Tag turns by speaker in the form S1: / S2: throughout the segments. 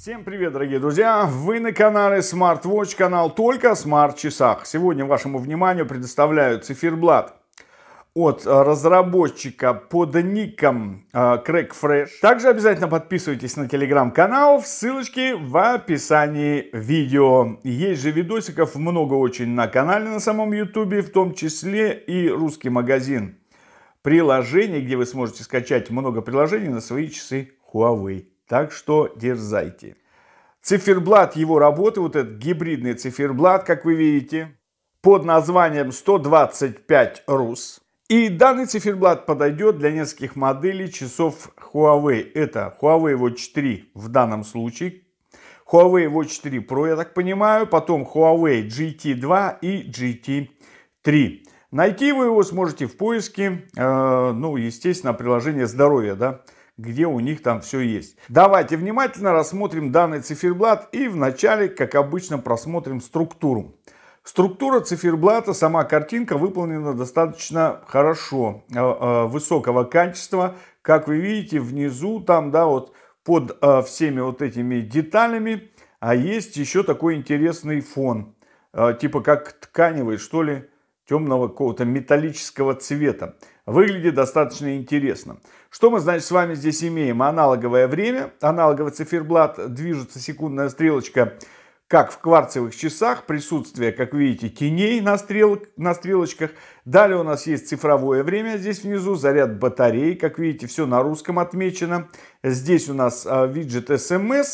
S1: Всем привет, дорогие друзья! Вы на канале SmartWatch, канал только о смарт-часах. Сегодня вашему вниманию предоставляю циферблат от э, разработчика под ником э, Craig Fresh. Также обязательно подписывайтесь на телеграм-канал, ссылочки в описании видео. Есть же видосиков много очень на канале на самом ютубе, в том числе и русский магазин приложений, где вы сможете скачать много приложений на свои часы Huawei. Так что дерзайте. Циферблат его работы, вот этот гибридный циферблат, как вы видите, под названием 125 Рус. И данный циферблат подойдет для нескольких моделей часов Huawei. Это Huawei Watch 3 в данном случае. Huawei Watch 3 Pro, я так понимаю. Потом Huawei GT2 и GT3. Найти вы его сможете в поиске, э, ну, естественно, приложение здоровья, да, где у них там все есть. Давайте внимательно рассмотрим данный циферблат и вначале, как обычно, просмотрим структуру. Структура циферблата, сама картинка выполнена достаточно хорошо, э, э, высокого качества. Как вы видите, внизу там, да, вот под э, всеми вот этими деталями, а есть еще такой интересный фон, типа как тканевый, что ли, темного какого-то металлического цвета выглядит достаточно интересно. Что мы, значит, с вами здесь имеем? Аналоговое время, аналоговый циферблат, движется секундная стрелочка, как в кварцевых часах, присутствие, как видите, теней на, стрел, на стрелочках. Далее у нас есть цифровое время здесь внизу, заряд батареи, как видите, все на русском отмечено. Здесь у нас а, виджет SMS, эм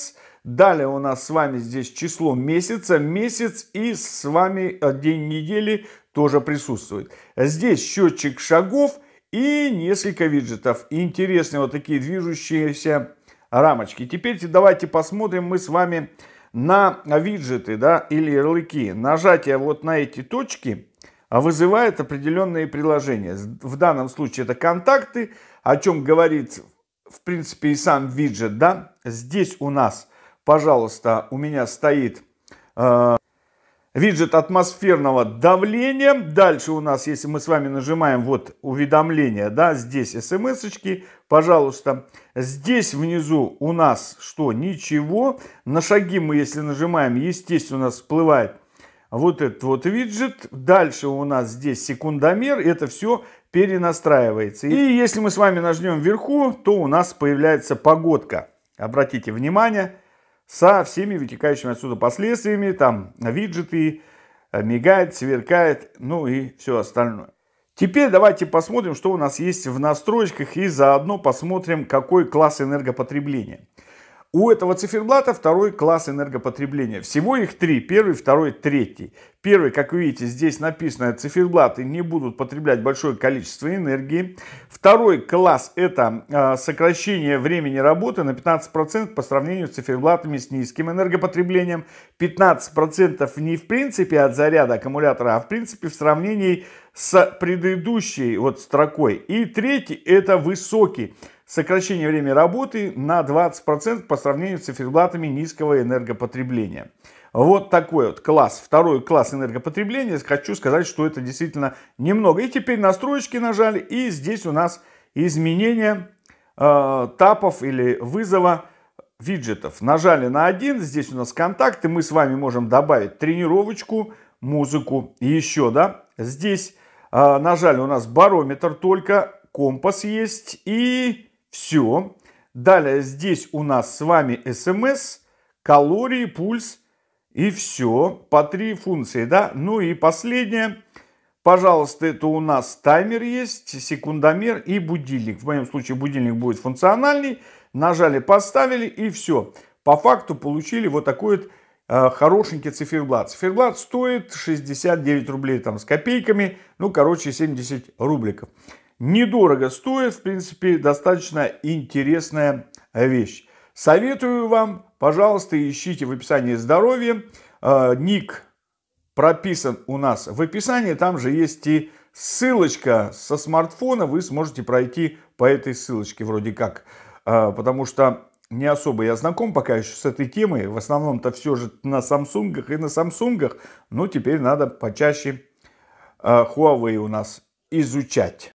S1: Далее у нас с вами здесь число месяца, месяц и с вами а, день недели тоже присутствует. Здесь счетчик шагов и несколько виджетов. Интересные вот такие движущиеся рамочки. Теперь давайте посмотрим мы с вами на виджеты да, или ярлыки. Нажатие вот на эти точки вызывает определенные приложения. В данном случае это контакты, о чем говорит в принципе и сам виджет. Да? Здесь у нас, пожалуйста, у меня стоит э, виджет атмосферного давления. Дальше у нас, если мы с вами нажимаем вот уведомления, да, здесь смс-очки, пожалуйста. Здесь внизу у нас что? Ничего. На шаги мы, если нажимаем, естественно, у нас всплывает вот этот вот виджет. Дальше у нас здесь секундомер. Это все перенастраивается. И если мы с вами нажмем вверху, то у нас появляется погодка. Обратите внимание, со всеми вытекающими отсюда последствиями, там виджеты, э, мигает, сверкает, ну и все остальное. Теперь давайте посмотрим, что у нас есть в настройках и заодно посмотрим, какой класс энергопотребления. У этого циферблата второй класс энергопотребления. Всего их три. Первый, второй, третий. Первый, как вы видите, здесь написано, циферблаты не будут потреблять большое количество энергии. Второй класс это а, сокращение времени работы на 15% по сравнению с циферблатами с низким энергопотреблением. 15% не в принципе от заряда аккумулятора, а в принципе в сравнении с предыдущей вот строкой. И третий это высокий сокращение времени работы на 20% по сравнению с циферблатами низкого энергопотребления. Вот такой вот класс, второй класс энергопотребления. Хочу сказать, что это действительно немного. И теперь настроечки нажали, и здесь у нас изменение э, тапов или вызова виджетов. Нажали на один, здесь у нас контакты, мы с вами можем добавить тренировочку, музыку и еще, да. Здесь э, нажали у нас барометр только, компас есть и все. Далее здесь у нас с вами смс, эм калории, пульс, и все, по три функции, да? Ну и последнее, пожалуйста, это у нас таймер есть, секундомер и будильник. В моем случае будильник будет функциональный. Нажали, поставили и все. По факту получили вот такой вот э, хорошенький циферблат. Циферблат стоит 69 рублей там с копейками, ну, короче, 70 рубликов. Недорого стоит, в принципе, достаточно интересная вещь. Советую вам, пожалуйста, ищите в описании здоровья. Э, ник прописан у нас в описании, там же есть и ссылочка со смартфона, вы сможете пройти по этой ссылочке вроде как, э, потому что не особо я знаком пока еще с этой темой, в основном-то все же на самсунгах и на самсунгах, но ну, теперь надо почаще э, Huawei у нас изучать.